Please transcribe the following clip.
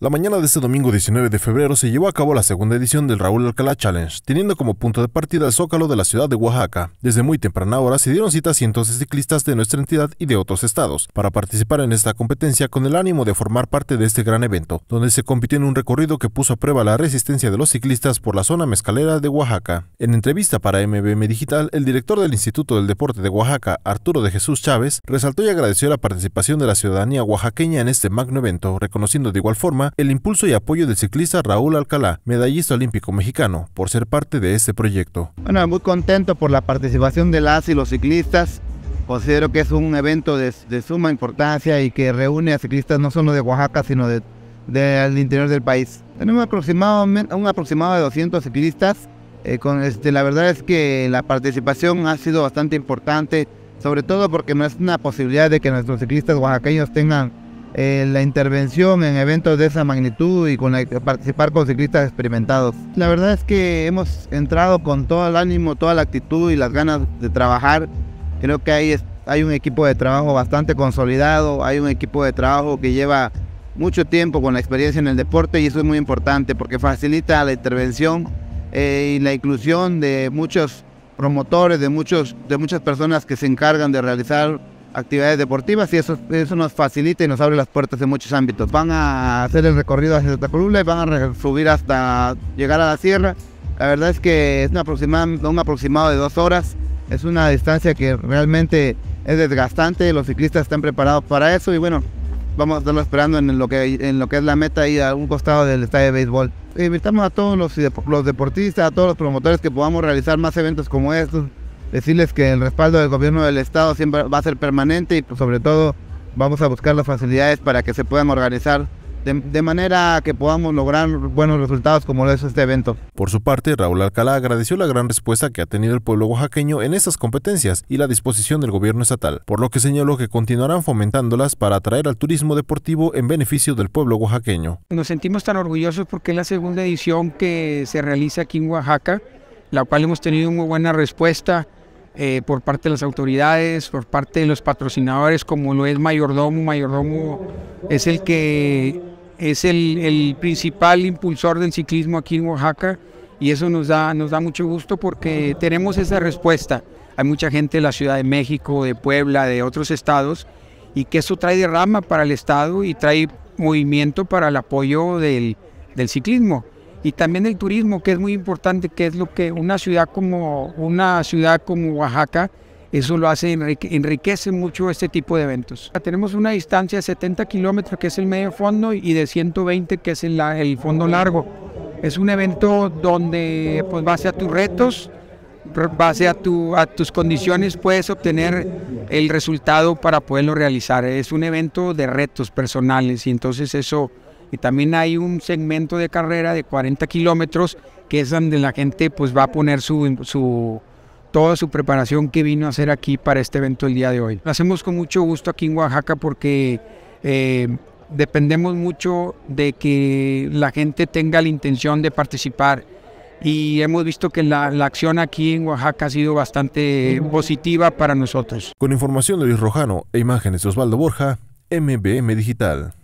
La mañana de este domingo 19 de febrero se llevó a cabo la segunda edición del Raúl Alcalá Challenge, teniendo como punto de partida el zócalo de la ciudad de Oaxaca. Desde muy temprana hora se dieron cita a cientos de ciclistas de nuestra entidad y de otros estados para participar en esta competencia con el ánimo de formar parte de este gran evento, donde se compitió en un recorrido que puso a prueba la resistencia de los ciclistas por la zona mezcalera de Oaxaca. En entrevista para MBM Digital, el director del Instituto del Deporte de Oaxaca, Arturo de Jesús Chávez, resaltó y agradeció la participación de la ciudadanía oaxaqueña en este magno evento, reconociendo de igual forma el impulso y apoyo del ciclista Raúl Alcalá, medallista olímpico mexicano, por ser parte de este proyecto. Bueno, muy contento por la participación de las y los ciclistas. Considero que es un evento de, suma importancia y que reúne a ciclistas no solo de Oaxaca, sino del interior del país. Tenemos aproximadamente un aproximado de 200 ciclistas. Eh, este, la verdad es que la participación ha sido bastante importante, sobre todo porque no es una posibilidad de que nuestros ciclistas oaxaqueños tengan eh, la intervención en eventos de esa magnitud y con participar con ciclistas experimentados. La verdad es que hemos entrado con todo el ánimo, toda la actitud y las ganas de trabajar. Creo que hay, hay un equipo de trabajo bastante consolidado, hay un equipo de trabajo que lleva mucho tiempo con la experiencia en el deporte y eso es muy importante porque facilita la intervención eh, y la inclusión de muchos promotores, de, muchos, de muchas personas que se encargan de realizar actividades deportivas y eso, eso nos facilita y nos abre las puertas en muchos ámbitos. Van a hacer el recorrido hacia Santa Columbia y van a subir hasta llegar a la sierra. La verdad es que es un aproximado, un aproximado de dos horas. Es una distancia que realmente es desgastante. Los ciclistas están preparados para eso y bueno, vamos a estarlo esperando en lo que, en lo que es la meta y a un costado del estadio de béisbol. Invitamos a todos los deportistas, a todos los promotores que podamos realizar más eventos como estos decirles que el respaldo del gobierno del Estado siempre va a ser permanente y pues, sobre todo vamos a buscar las facilidades para que se puedan organizar de, manera que podamos lograr buenos resultados como lo es este evento. Por su parte, Raúl Alcalá agradeció la gran respuesta que ha tenido el pueblo oaxaqueño en estas competencias y la disposición del gobierno estatal, por lo que señaló que continuarán fomentándolas para atraer al turismo deportivo en beneficio del pueblo oaxaqueño. Nos sentimos tan orgullosos porque es la segunda edición que se realiza aquí en Oaxaca, la cual hemos tenido una buena respuesta eh, por parte de las autoridades, por parte de los patrocinadores, como lo es Mayordomo. Mayordomo es el que es el, principal impulsor del ciclismo aquí en Oaxaca y eso nos da, mucho gusto porque tenemos esa respuesta. Hay mucha gente de la Ciudad de México, de Puebla, de otros estados y que eso trae derrama para el estado y trae movimiento para el apoyo del ciclismo y también el turismo, que es muy importante, que es lo que una ciudad como, una ciudad como Oaxaca, eso lo hace, enriquece mucho este tipo de eventos. Tenemos una distancia de 70 kilómetros, que es el medio fondo, y de 120, que es el, el fondo largo. Es un evento donde, pues, base a tus retos, base a, tu, a tus condiciones, puedes obtener el resultado para poderlo realizar. Es un evento de retos personales, y entonces eso y también hay un segmento de carrera de 40 kilómetros que es donde la gente pues va a poner su, toda su preparación que vino a hacer aquí para este evento el día de hoy. Lo hacemos con mucho gusto aquí en Oaxaca porque eh, dependemos mucho de que la gente tenga la intención de participar y hemos visto que la, la, acción aquí en Oaxaca ha sido bastante positiva para nosotros. Con información de Luis Rojano e imágenes de Osvaldo Borja, MBM Digital.